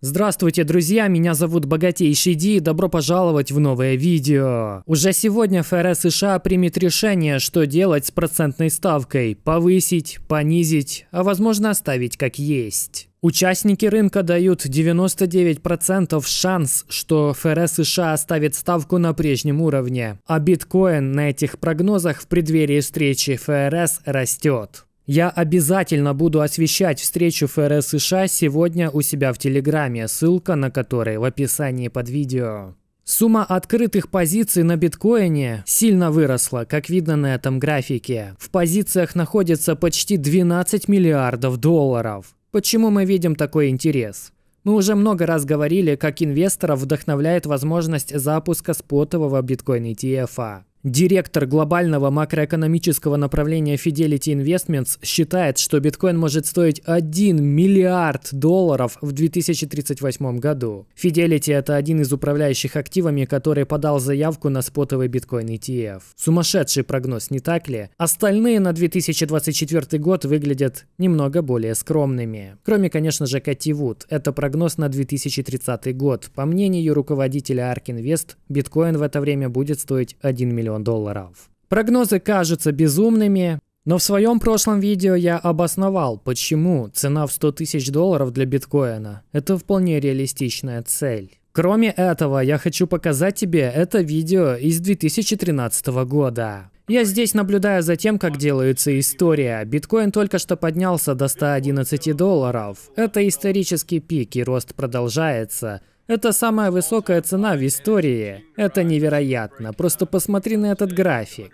Здравствуйте, друзья, меня зовут Богатейший Ди и добро пожаловать в новое видео. Уже сегодня ФРС США примет решение, что делать с процентной ставкой – повысить, понизить, а возможно оставить как есть. Участники рынка дают 99% шанс, что ФРС США оставит ставку на прежнем уровне, а биткоин на этих прогнозах в преддверии встречи ФРС растет. Я обязательно буду освещать встречу ФРС США сегодня у себя в Телеграме, ссылка на которой в описании под видео. Сумма открытых позиций на биткоине сильно выросла, как видно на этом графике. В позициях находится почти 12 миллиардов долларов. Почему мы видим такой интерес? Мы уже много раз говорили, как инвесторов вдохновляет возможность запуска спотового биткоин ETF. Директор глобального макроэкономического направления Fidelity Investments считает, что биткоин может стоить 1 миллиард долларов в 2038 году. Fidelity – это один из управляющих активами, который подал заявку на спотовый биткоин ETF. Сумасшедший прогноз, не так ли? Остальные на 2024 год выглядят немного более скромными. Кроме, конечно же, Кати Вуд. Это прогноз на 2030 год. По мнению руководителя ARK Invest, биткоин в это время будет стоить 1 миллиард миллион долларов. Прогнозы кажутся безумными, но в своем прошлом видео я обосновал, почему цена в 100 тысяч долларов для биткоина – это вполне реалистичная цель. Кроме этого, я хочу показать тебе это видео из 2013 года. Я здесь наблюдаю за тем, как делается история. Биткоин только что поднялся до 111 долларов. Это исторический пик, и рост продолжается – это самая высокая цена в истории. Это невероятно. Просто посмотри на этот график.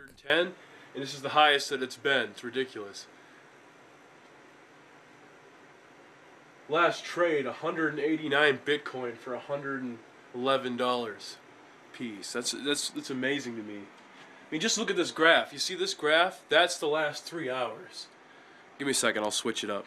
Last trade, 189 Bitcoin for 111 dollars piece. That's that's that's amazing to me. I mean, just look at this graph. You see this graph? That's the last three hours. Give me a second. I'll switch it up.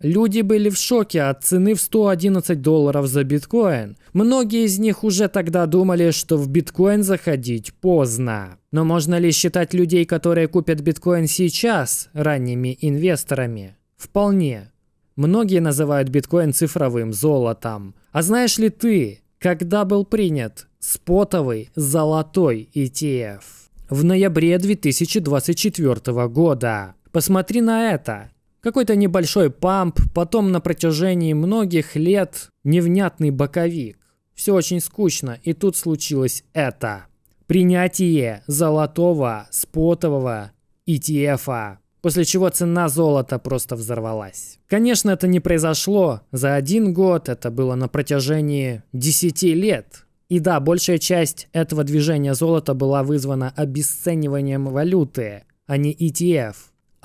Люди были в шоке от цены в 111 долларов за биткоин. Многие из них уже тогда думали, что в биткоин заходить поздно. Но можно ли считать людей, которые купят биткоин сейчас, ранними инвесторами? Вполне. Многие называют биткоин цифровым золотом. А знаешь ли ты, когда был принят спотовый золотой ETF? В ноябре 2024 года. Посмотри на это. Какой-то небольшой памп, потом на протяжении многих лет невнятный боковик. Все очень скучно, и тут случилось это. Принятие золотого спотового ETF. -а, после чего цена золота просто взорвалась. Конечно, это не произошло за один год, это было на протяжении 10 лет. И да, большая часть этого движения золота была вызвана обесцениванием валюты, а не ETF.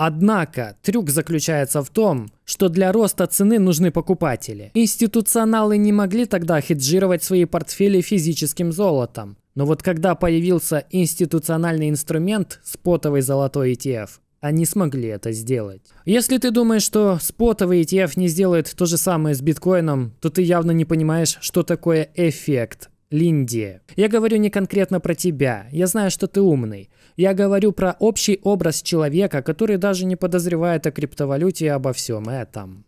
Однако трюк заключается в том, что для роста цены нужны покупатели. Институционалы не могли тогда хеджировать свои портфели физическим золотом. Но вот когда появился институциональный инструмент спотовый золотой ETF, они смогли это сделать. Если ты думаешь, что спотовый ETF не сделает то же самое с биткоином, то ты явно не понимаешь, что такое эффект Линди. Я говорю не конкретно про тебя. Я знаю, что ты умный. Я говорю про общий образ человека, который даже не подозревает о криптовалюте и обо всем этом.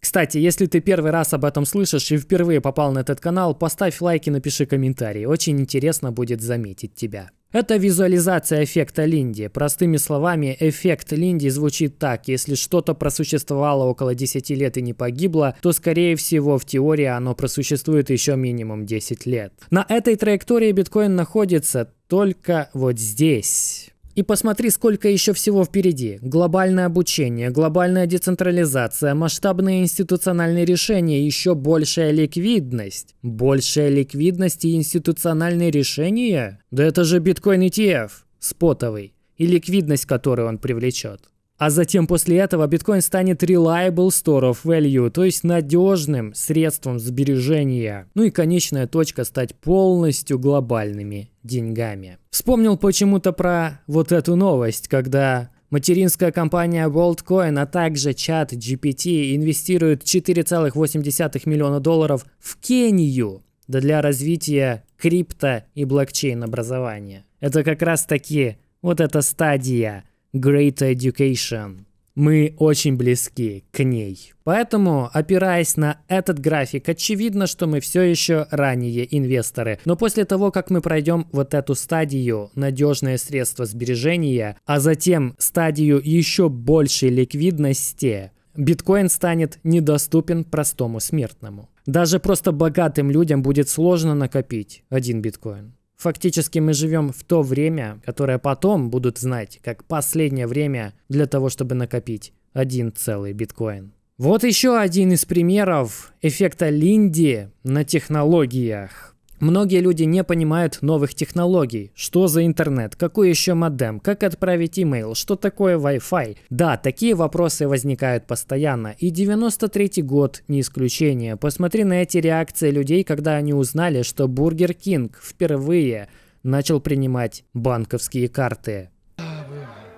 Кстати, если ты первый раз об этом слышишь и впервые попал на этот канал, поставь лайк и напиши комментарий. Очень интересно будет заметить тебя. Это визуализация эффекта Линди. Простыми словами, эффект Линди звучит так. Если что-то просуществовало около 10 лет и не погибло, то, скорее всего, в теории оно просуществует еще минимум 10 лет. На этой траектории биткоин находится только вот здесь. И посмотри, сколько еще всего впереди. Глобальное обучение, глобальная децентрализация, масштабные институциональные решения, еще большая ликвидность. Большая ликвидность и институциональные решения? Да это же биткоин ETF, спотовый, и ликвидность, которую он привлечет. А затем после этого биткоин станет reliable store of value, то есть надежным средством сбережения. Ну и конечная точка стать полностью глобальными деньгами. Вспомнил почему-то про вот эту новость, когда Материнская компания WorldCoin, а также чат GPT инвестируют 4,8 миллиона долларов в Кению да для развития крипто и блокчейн образования. Это как раз таки вот эта стадия – Great Education. Мы очень близки к ней. Поэтому, опираясь на этот график, очевидно, что мы все еще ранние инвесторы. Но после того, как мы пройдем вот эту стадию надежное средство сбережения, а затем стадию еще большей ликвидности, биткоин станет недоступен простому смертному. Даже просто богатым людям будет сложно накопить один биткоин. Фактически мы живем в то время, которое потом будут знать как последнее время для того, чтобы накопить один целый биткоин. Вот еще один из примеров эффекта Линди на технологиях. Многие люди не понимают новых технологий. Что за интернет? Какой еще модем? Как отправить имейл? Что такое Wi-Fi? Да, такие вопросы возникают постоянно. И 93-й год не исключение. Посмотри на эти реакции людей, когда они узнали, что Бургер Кинг впервые начал принимать банковские карты.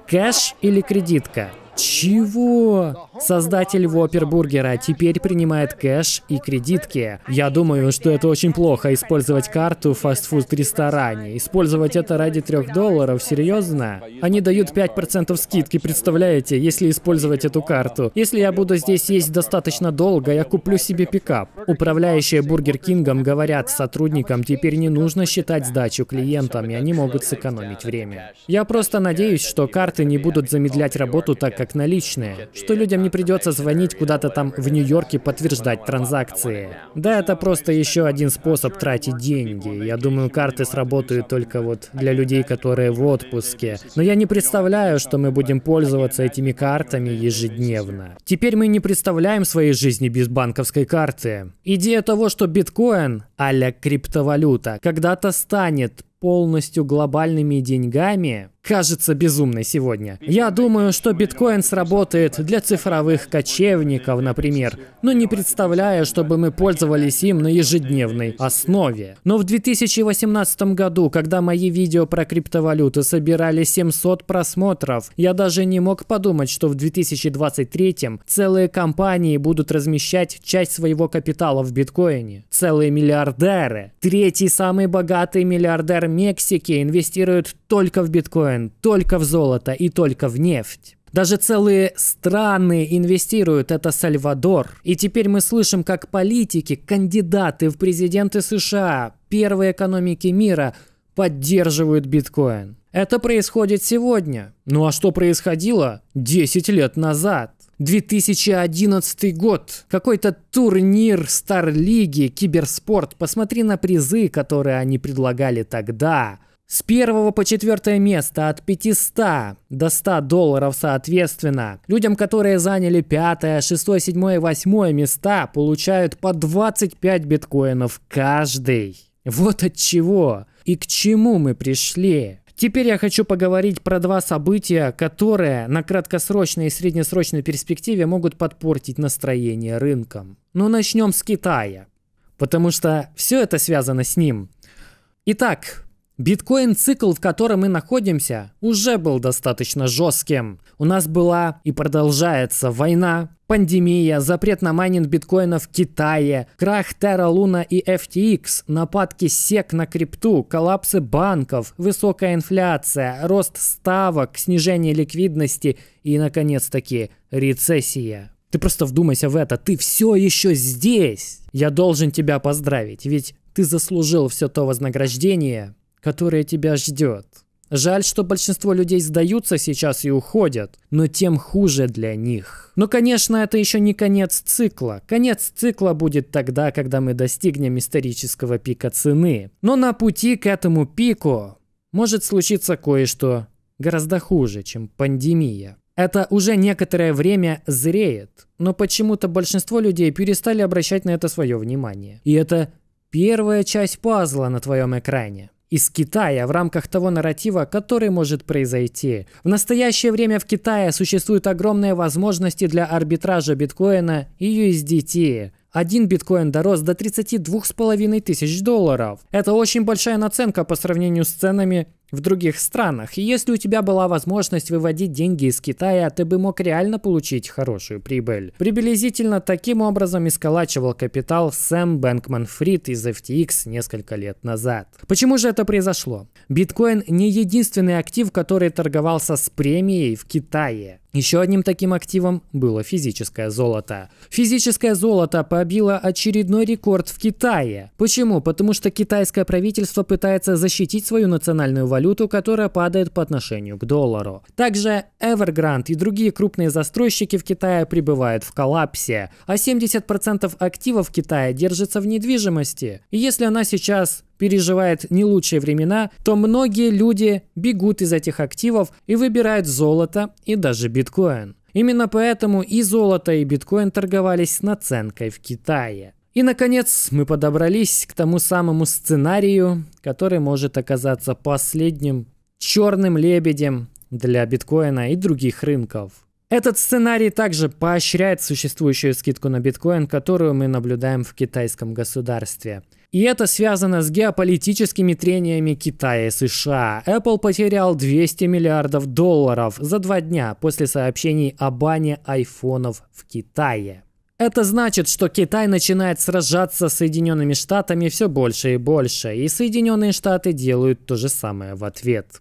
Кэш или кредитка? Чего? Создатель Вопербургера теперь принимает кэш и кредитки. Я думаю, что это очень плохо использовать карту в фастфуд-ресторане. Использовать это ради трех долларов, серьезно? Они дают 5% скидки, представляете, если использовать эту карту. Если я буду здесь есть достаточно долго, я куплю себе пикап. Управляющие Бургер Кингом говорят сотрудникам, теперь не нужно считать сдачу клиентам, и они могут сэкономить время. Я просто надеюсь, что карты не будут замедлять работу так, как как наличные, что людям не придется звонить куда-то там в Нью-Йорке подтверждать транзакции. Да, это просто еще один способ тратить деньги. Я думаю, карты сработают только вот для людей, которые в отпуске. Но я не представляю, что мы будем пользоваться этими картами ежедневно. Теперь мы не представляем своей жизни без банковской карты. Идея того, что биткоин, а криптовалюта, когда-то станет полностью глобальными деньгами, кажется безумной сегодня. Я думаю, что биткоин сработает для цифровых кочевников, например, но не представляю, чтобы мы пользовались им на ежедневной основе. Но в 2018 году, когда мои видео про криптовалюты собирали 700 просмотров, я даже не мог подумать, что в 2023 целые компании будут размещать часть своего капитала в биткоине. Целые миллиардеры. Третий самый богатый миллиардер Мексики инвестирует только в биткоин настроен только в золото и только в нефть. Даже целые страны инвестируют, это Сальвадор. И теперь мы слышим, как политики, кандидаты в президенты США, первые экономики мира, поддерживают биткоин. Это происходит сегодня. Ну а что происходило 10 лет назад? 2011 год. Какой-то турнир Старлиги, киберспорт. Посмотри на призы, которые они предлагали тогда. С первого по четвертое место от 500 до 100 долларов соответственно. Людям, которые заняли пятое, шестое, седьмое, восьмое места, получают по 25 биткоинов каждый. Вот от чего и к чему мы пришли. Теперь я хочу поговорить про два события, которые на краткосрочной и среднесрочной перспективе могут подпортить настроение рынкам. Но начнем с Китая, потому что все это связано с ним. Итак, Биткоин-цикл, в котором мы находимся, уже был достаточно жестким. У нас была и продолжается война, пандемия, запрет на майнинг биткоина в Китае, крах Terra Luna и FTX, нападки сек на крипту, коллапсы банков, высокая инфляция, рост ставок, снижение ликвидности и, наконец-таки, рецессия. Ты просто вдумайся в это, ты все еще здесь. Я должен тебя поздравить, ведь ты заслужил все то вознаграждение, которая тебя ждет. Жаль, что большинство людей сдаются сейчас и уходят, но тем хуже для них. Но, конечно, это еще не конец цикла. Конец цикла будет тогда, когда мы достигнем исторического пика цены. Но на пути к этому пику может случиться кое-что гораздо хуже, чем пандемия. Это уже некоторое время зреет, но почему-то большинство людей перестали обращать на это свое внимание. И это первая часть пазла на твоем экране из Китая в рамках того нарратива, который может произойти. В настоящее время в Китае существуют огромные возможности для арбитража биткоина и USDT. Один биткоин дорос до 32,5 тысяч долларов. Это очень большая наценка по сравнению с ценами в других странах. И если у тебя была возможность выводить деньги из Китая, ты бы мог реально получить хорошую прибыль. Приблизительно таким образом и сколачивал капитал Сэм Бэнкман Фрид из FTX несколько лет назад. Почему же это произошло? Биткоин не единственный актив, который торговался с премией в Китае. Еще одним таким активом было физическое золото. Физическое золото побило очередной рекорд в Китае. Почему? Потому что китайское правительство пытается защитить свою национальную валюту, которая падает по отношению к доллару. Также Evergrande и другие крупные застройщики в Китае пребывают в коллапсе, а 70% активов Китая держится в недвижимости. И если она сейчас переживает не лучшие времена, то многие люди бегут из этих активов и выбирают золото и даже биткоин. Именно поэтому и золото, и биткоин торговались с наценкой в Китае. И, наконец, мы подобрались к тому самому сценарию, который может оказаться последним черным лебедем для биткоина и других рынков. Этот сценарий также поощряет существующую скидку на биткоин, которую мы наблюдаем в китайском государстве. И это связано с геополитическими трениями Китая и США. Apple потерял 200 миллиардов долларов за два дня после сообщений о бане айфонов в Китае. Это значит, что Китай начинает сражаться с Соединенными Штатами все больше и больше, и Соединенные Штаты делают то же самое в ответ.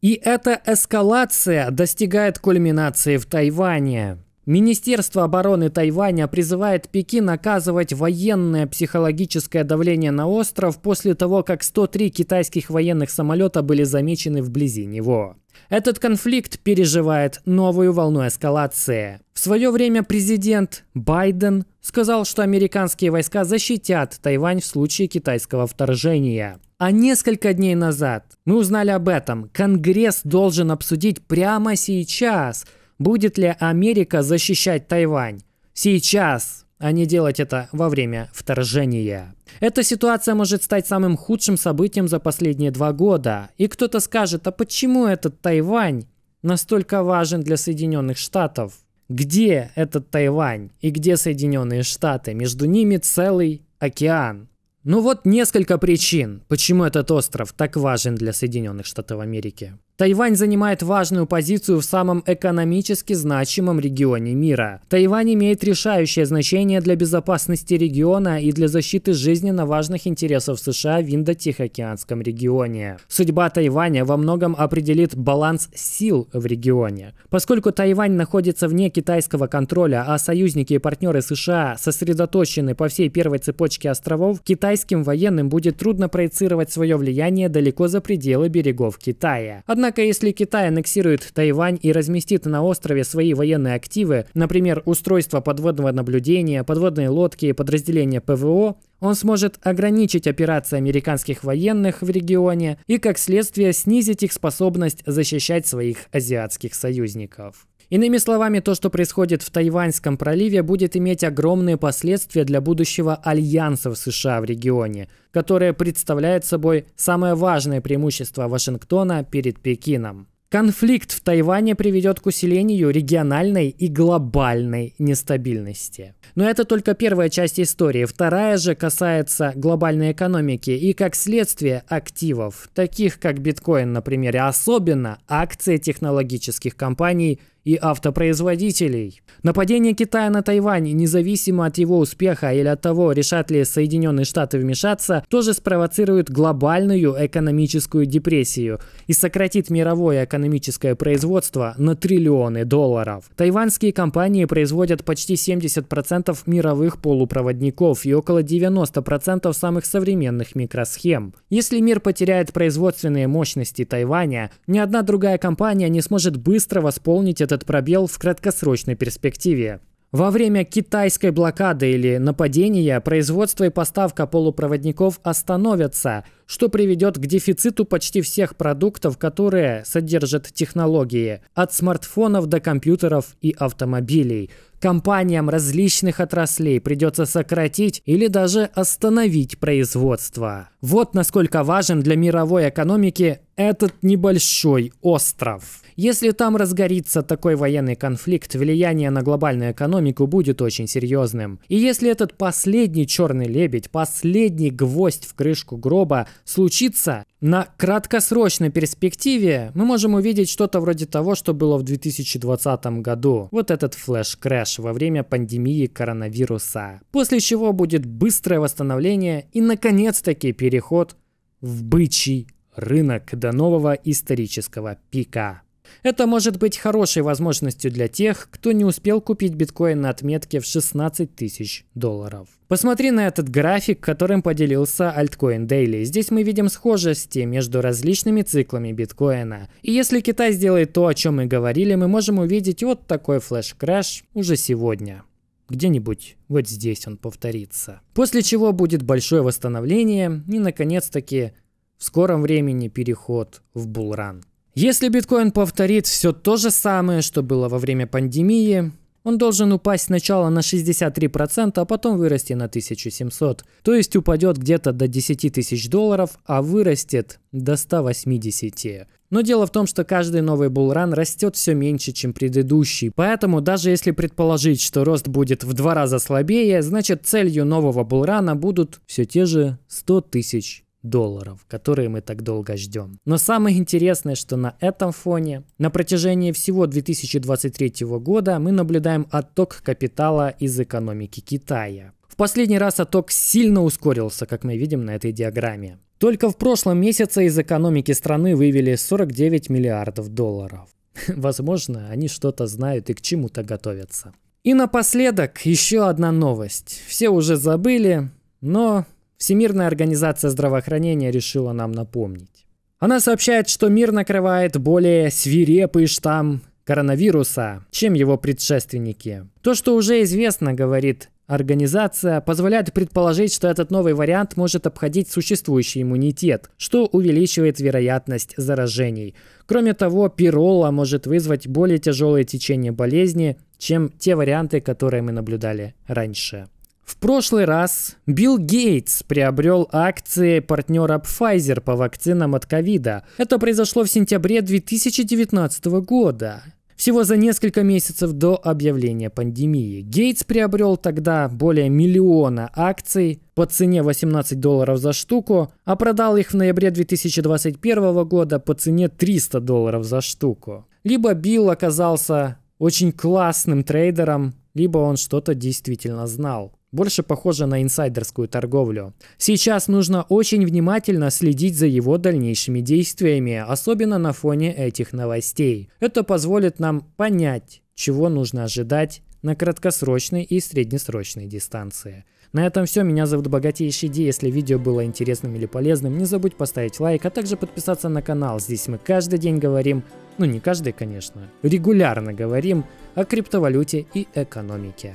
И эта эскалация достигает кульминации в Тайване. Министерство обороны Тайваня призывает Пекин оказывать военное психологическое давление на остров после того, как 103 китайских военных самолета были замечены вблизи него. Этот конфликт переживает новую волну эскалации. В свое время президент Байден сказал, что американские войска защитят Тайвань в случае китайского вторжения. А несколько дней назад мы узнали об этом. Конгресс должен обсудить прямо сейчас – будет ли Америка защищать Тайвань. Сейчас, а не делать это во время вторжения. Эта ситуация может стать самым худшим событием за последние два года. И кто-то скажет, а почему этот Тайвань настолько важен для Соединенных Штатов? Где этот Тайвань и где Соединенные Штаты? Между ними целый океан. Ну вот несколько причин, почему этот остров так важен для Соединенных Штатов Америки. Тайвань занимает важную позицию в самом экономически значимом регионе мира. Тайвань имеет решающее значение для безопасности региона и для защиты жизненно важных интересов США в Индо-Тихоокеанском регионе. Судьба Тайваня во многом определит баланс сил в регионе. Поскольку Тайвань находится вне китайского контроля, а союзники и партнеры США сосредоточены по всей первой цепочке островов, китайским военным будет трудно проецировать свое влияние далеко за пределы берегов Китая. Однако Однако, если Китай аннексирует Тайвань и разместит на острове свои военные активы, например, устройство подводного наблюдения, подводные лодки и подразделения ПВО, он сможет ограничить операции американских военных в регионе и, как следствие, снизить их способность защищать своих азиатских союзников. Иными словами, то, что происходит в Тайваньском проливе, будет иметь огромные последствия для будущего альянса в США в регионе, которое представляет собой самое важное преимущество Вашингтона перед Пекином. Конфликт в Тайване приведет к усилению региональной и глобальной нестабильности. Но это только первая часть истории. Вторая же касается глобальной экономики и, как следствие, активов, таких как биткоин, например, и особенно акции технологических компаний – и автопроизводителей. Нападение Китая на Тайвань, независимо от его успеха или от того, решат ли Соединенные Штаты вмешаться, тоже спровоцирует глобальную экономическую депрессию и сократит мировое экономическое производство на триллионы долларов. Тайваньские компании производят почти 70% мировых полупроводников и около 90% самых современных микросхем. Если мир потеряет производственные мощности Тайваня, ни одна другая компания не сможет быстро восполнить это этот пробел в краткосрочной перспективе. Во время китайской блокады или нападения производство и поставка полупроводников остановятся, что приведет к дефициту почти всех продуктов, которые содержат технологии, от смартфонов до компьютеров и автомобилей. Компаниям различных отраслей придется сократить или даже остановить производство. Вот насколько важен для мировой экономики этот небольшой остров. Если там разгорится такой военный конфликт, влияние на глобальную экономику будет очень серьезным. И если этот последний черный лебедь, последний гвоздь в крышку гроба случится, на краткосрочной перспективе мы можем увидеть что-то вроде того, что было в 2020 году. Вот этот флеш-крэш во время пандемии коронавируса. После чего будет быстрое восстановление и, наконец-таки, переход в бычий рынок до нового исторического пика. Это может быть хорошей возможностью для тех, кто не успел купить биткоин на отметке в 16 тысяч долларов. Посмотри на этот график, которым поделился Altcoin Daily. Здесь мы видим схожести между различными циклами биткоина. И если Китай сделает то, о чем мы говорили, мы можем увидеть вот такой флеш-краш уже сегодня где-нибудь вот здесь он повторится. После чего будет большое восстановление и, наконец-таки, в скором времени переход в булран. Если биткоин повторит все то же самое, что было во время пандемии, он должен упасть сначала на 63%, а потом вырасти на 1700. То есть упадет где-то до 10 тысяч долларов, а вырастет до 180. Но дело в том, что каждый новый булран растет все меньше, чем предыдущий. Поэтому даже если предположить, что рост будет в два раза слабее, значит целью нового булрана будут все те же 100 тысяч долларов, которые мы так долго ждем. Но самое интересное, что на этом фоне на протяжении всего 2023 года мы наблюдаем отток капитала из экономики Китая. В последний раз отток сильно ускорился, как мы видим на этой диаграмме. Только в прошлом месяце из экономики страны вывели 49 миллиардов долларов. Возможно, они что-то знают и к чему-то готовятся. И напоследок еще одна новость. Все уже забыли, но Всемирная организация здравоохранения решила нам напомнить. Она сообщает, что мир накрывает более свирепый штамм коронавируса, чем его предшественники. То, что уже известно, говорит Организация позволяет предположить, что этот новый вариант может обходить существующий иммунитет, что увеличивает вероятность заражений. Кроме того, пирола может вызвать более тяжелое течение болезни, чем те варианты, которые мы наблюдали раньше. В прошлый раз Билл Гейтс приобрел акции партнера Pfizer по вакцинам от ковида. Это произошло в сентябре 2019 года. Всего за несколько месяцев до объявления пандемии Гейтс приобрел тогда более миллиона акций по цене 18 долларов за штуку, а продал их в ноябре 2021 года по цене 300 долларов за штуку. Либо Билл оказался очень классным трейдером, либо он что-то действительно знал больше похоже на инсайдерскую торговлю. Сейчас нужно очень внимательно следить за его дальнейшими действиями, особенно на фоне этих новостей. Это позволит нам понять, чего нужно ожидать на краткосрочной и среднесрочной дистанции. На этом все, меня зовут Богатейший Ди, если видео было интересным или полезным, не забудь поставить лайк, а также подписаться на канал, здесь мы каждый день говорим, ну не каждый, конечно, регулярно говорим о криптовалюте и экономике.